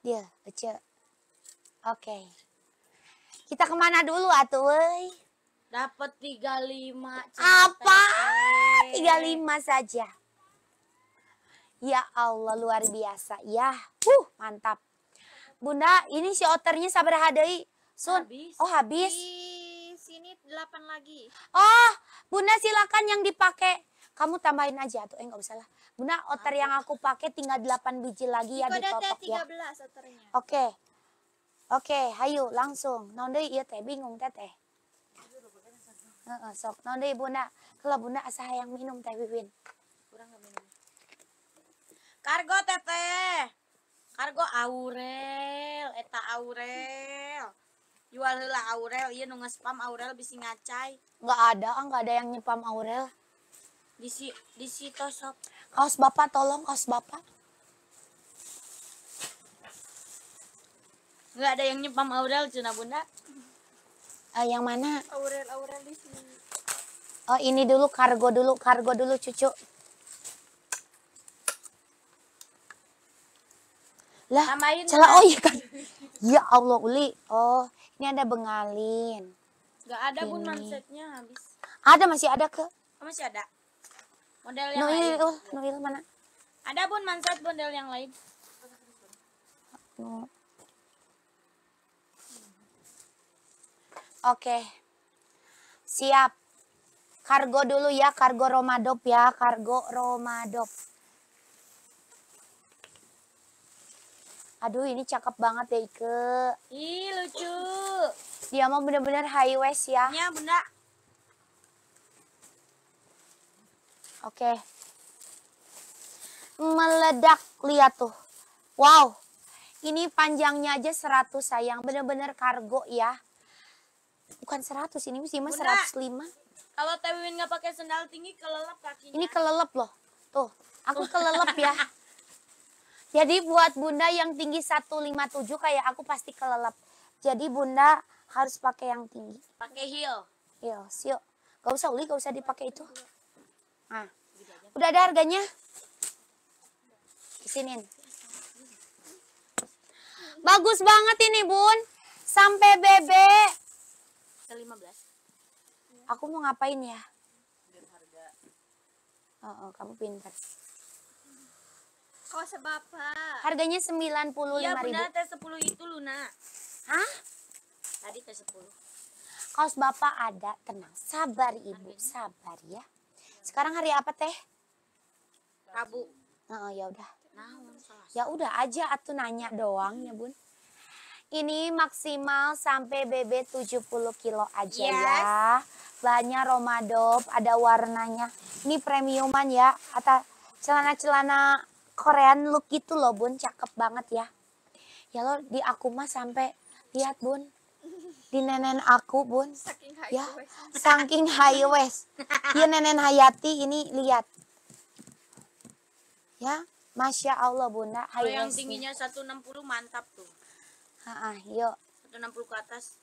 Dia, Ece. Oke. Okay. Kita kemana dulu atuh woi? Dapat 35. Apa? 35 saja. Ya Allah luar biasa. Ya, uh mantap. Bunda, ini si oternya sabar hadai. Sun. Habis. Oh, habis. Di sini 8 lagi. Oh, Bunda silakan yang dipakai kamu tambahin aja tuh eh nggak usah lah Bunda otter yang aku pakai tinggal 8 biji lagi Jika ya ditotok ya oke oke okay, hayu langsung nonde iya teh bingung teteh uh, sok nonde bunda kalau bunda asah yang minum teh wiwin kurang nggak minum kargo teteh kargo Aurel eta Aurel jual lah Aurel iya nunggu spam Aurel bisa ngacai nggak ada ah, nggak ada yang nyepam Aurel di si di situ shop kaos bapak tolong kaos bapak nggak ada yang nyepam Aurel cina bunda uh, yang mana Aurel Aurel di sini oh ini dulu kargo dulu kargo dulu cucu lah Namain celah oh iya kan ya Allah uli oh ini ada bengalin nggak ada ini. bun mansetnya habis ada masih ada ke oh, masih ada Model yang Noil, lain. Oh, Noil mana? Ada bun manset model yang lain. No. Oke. Okay. Siap. Kargo dulu ya, kargo Romadop ya, kargo Romadop. Aduh, ini cakep banget ya, Ike. Ih, lucu. Dia mau bener-bener high waist ya. Iya, bunda. Oke. Okay. Meledak, lihat tuh. Wow. Ini panjangnya aja 100 sayang, bener-bener kargo ya. Bukan 100 ini sih, mas 105. Kalau Tewin nggak pakai sandal tinggi kelelep kakinya. Ini kelelep loh. Tuh, aku kelelep ya. Jadi buat bunda yang tinggi 157 kayak aku pasti kelelep. Jadi bunda harus pakai yang tinggi. Pakai heel. Heels, iya, yuk. Gak usah uli, gak usah dipakai itu. Nah, udah ada harganya? Kesinin. Bagus banget ini, Bun. Sampai bebek. Ke 15. Aku mau ngapain ya? Oh, oh kamu pintar. sebab apa? Harganya 95.000. Ya, benar tes 10 itu, Luna. Hah? Tadi tes 10. Kaos Bapak ada, tenang. Sabar Ibu, sabar ya. Sekarang hari apa teh? Rabu. Oh, ya udah. Ya udah aja atuh nanya doang ya bun. Ini maksimal sampai BB 70 kilo aja ya. yes. ya. Bahannya Romadop, ada warnanya. Ini premiuman ya. atau celana-celana Korean look gitu loh bun, cakep banget ya. Ya lo di aku mah sampai lihat bun, di nenen aku bun ya saking high west ya nenen Hayati ini lihat ya masya Allah bunda high Kalau yang west tingginya nih. 160 mantap tuh ha -ha, yuk 160 ke atas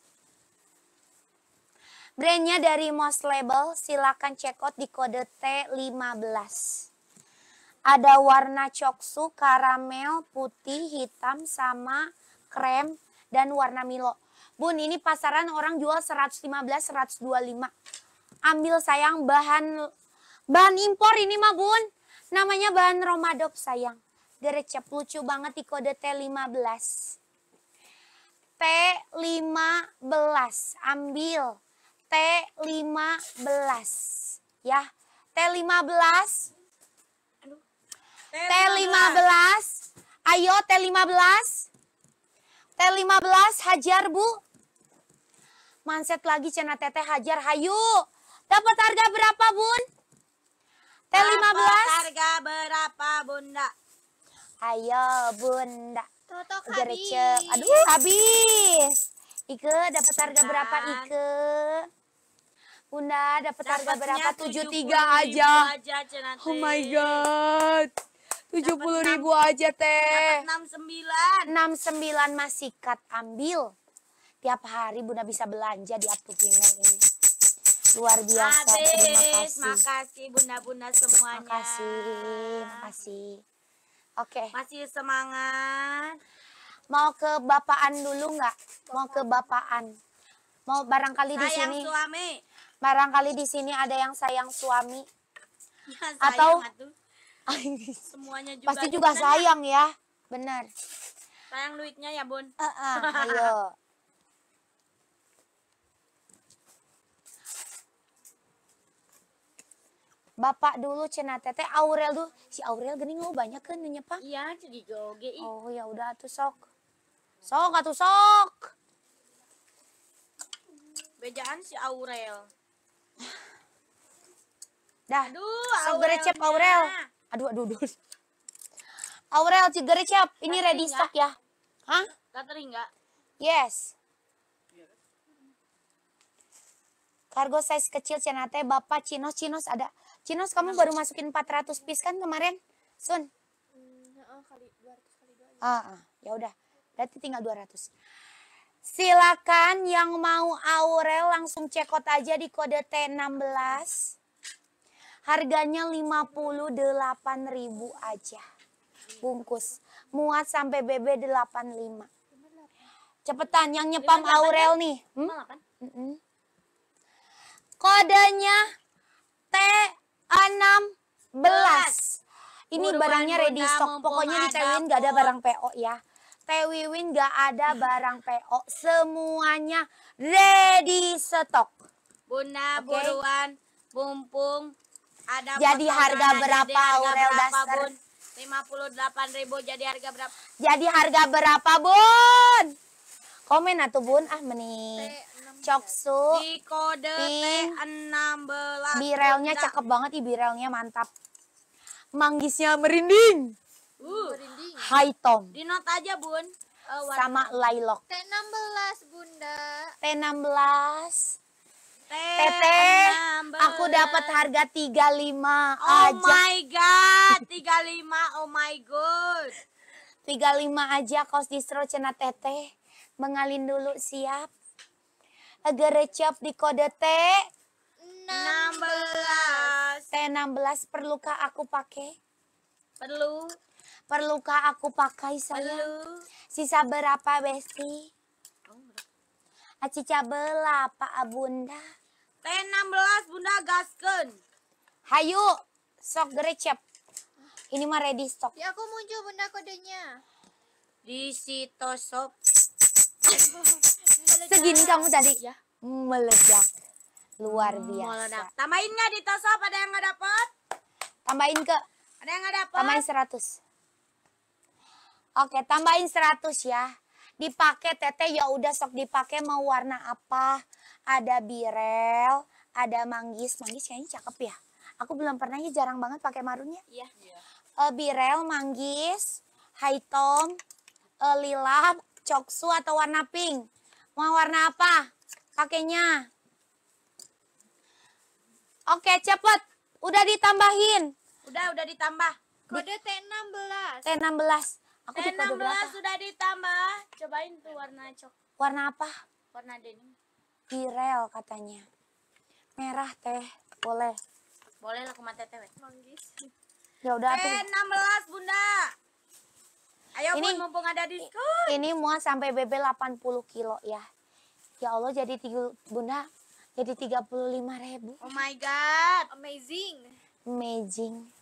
brandnya dari Most Label silakan check out di kode T15 ada warna coksu, karamel, putih, hitam, sama krem, dan warna milo. Bun, ini pasaran orang jual 115, 125. Ambil sayang bahan bahan impor ini mah, Bun. Namanya bahan Romadop, sayang. Gerecep lucu banget di kode T15. T15, ambil. T15, ya. T15. T15. Ayo T15. T15 hajar, Bu. Manset lagi cina teteh hajar hayu. Dapat harga berapa bun? t 15. harga berapa bunda? Ayo bunda. Totok habis. Aduh habis. Ike dapat harga berapa Ike? Bunda dapat harga berapa? 73 aja. aja oh my god. Tujuh puluh ribu aja teh. sembilan. 69. 69 masih kat ambil. Tiap hari Bunda bisa belanja di Apukimen ini. Luar biasa. Habis. Terima kasih. Makasih Bunda-bunda semuanya. Makasih, makasih. Oke. Okay. Masih semangat. Mau ke Bapaan dulu nggak? Mau ke Bapaan. Mau barangkali sayang di sini. suami. Barangkali di sini ada yang sayang suami. Ya, sayang Atau semuanya juga pasti juga ya. sayang ya benar sayang duitnya ya bun uh -uh, ayo Bapak dulu cina tete Aurel tuh si Aurel gini lo banyak kan nanya pak? Iya jadi joge. Oh ya udah tuh sok, sok atuh sok. Bejaan si Aurel. Dah. Aduh, sok gerecep Aurel. Aduh aduh aduh. Aurel si gerecep ini ready stock ya? Hah? enggak enggak? Yes. Kargo size kecil Cina teh Bapak Cinos Cinos ada. Cinos kamu baru masukin 400 piece kan kemarin? Sun. Hmm, ah, ah, ya udah. Berarti tinggal 200. Silakan yang mau Aurel langsung cekot aja di kode T16. Harganya 58.000 aja. Bungkus. Muat sampai BB 85. Cepetan yang nyepam kan? Aurel nih. Hmm? Kodenya T16. Ini barangnya ready stock. Pokoknya di Tewin gak ya. ada barang PO ya. Tewiwin gak ada barang PO. Semuanya ready stock. Bunda, okay. buruan, bumpung. Ada jadi harga berapa jadi Aurel harga berapa, Daster? Bun? 58.000 jadi harga berapa? Jadi harga berapa, Bun? Komen atuh Bun ah meni. Coksu. Di kode T16. Birelnya cakep banget ih birelnya mantap. Manggisnya merinding. Uh, merinding. Hai Tom. Di note aja Bun. Uh, Sama Lilok, t enam belas Bunda. t enam belas, Teteh, aku dapat harga 35 oh aja. Oh my god, tiga lima, Oh my god. tiga lima aja kos distro cena Teteh. Mengalin dulu siap. agar recep di kode T. 16. T16 perlukah aku pakai? Perlu. Perlukah aku pakai saya Sisa berapa besi Aci cabela Pak abunda T16 Bunda gasken Hayu sok grecep. Ini mah ready stock. Ya aku muncul Bunda kodenya. Di Sitosop. Segini kamu tadi ya. meledak. Luar hmm, biasa. Meledak. Tambahin nggak di tosop ada yang nggak dapat? Tambahin ke. Ada yang nggak dapat? Tambahin 100. Oke, tambahin 100 ya. Dipakai teteh ya udah sok dipakai mau warna apa? Ada birel, ada manggis. Manggis kayaknya cakep ya. Aku belum pernah ya jarang banget pakai marunnya. Iya. Yeah. Uh, birel, manggis, tom uh, eh, lilap, coksu atau warna pink. Mau warna apa pakainya? Oke, cepet. Udah ditambahin. Udah, udah ditambah. Kode T16. T16. Aku T16 sudah ditambah. Cobain tuh warna cok. Warna apa? Warna denim. Pirel katanya. Merah teh. Boleh. Boleh lah kumate teh. Manggis. Ya udah T16, Bunda. Ayo ini, Bun, mumpung ada diskon. Ini muat sampai BB 80 kilo ya. Ya Allah jadi tiga, Bunda jadi 35 ribu. Oh my God, amazing. Amazing.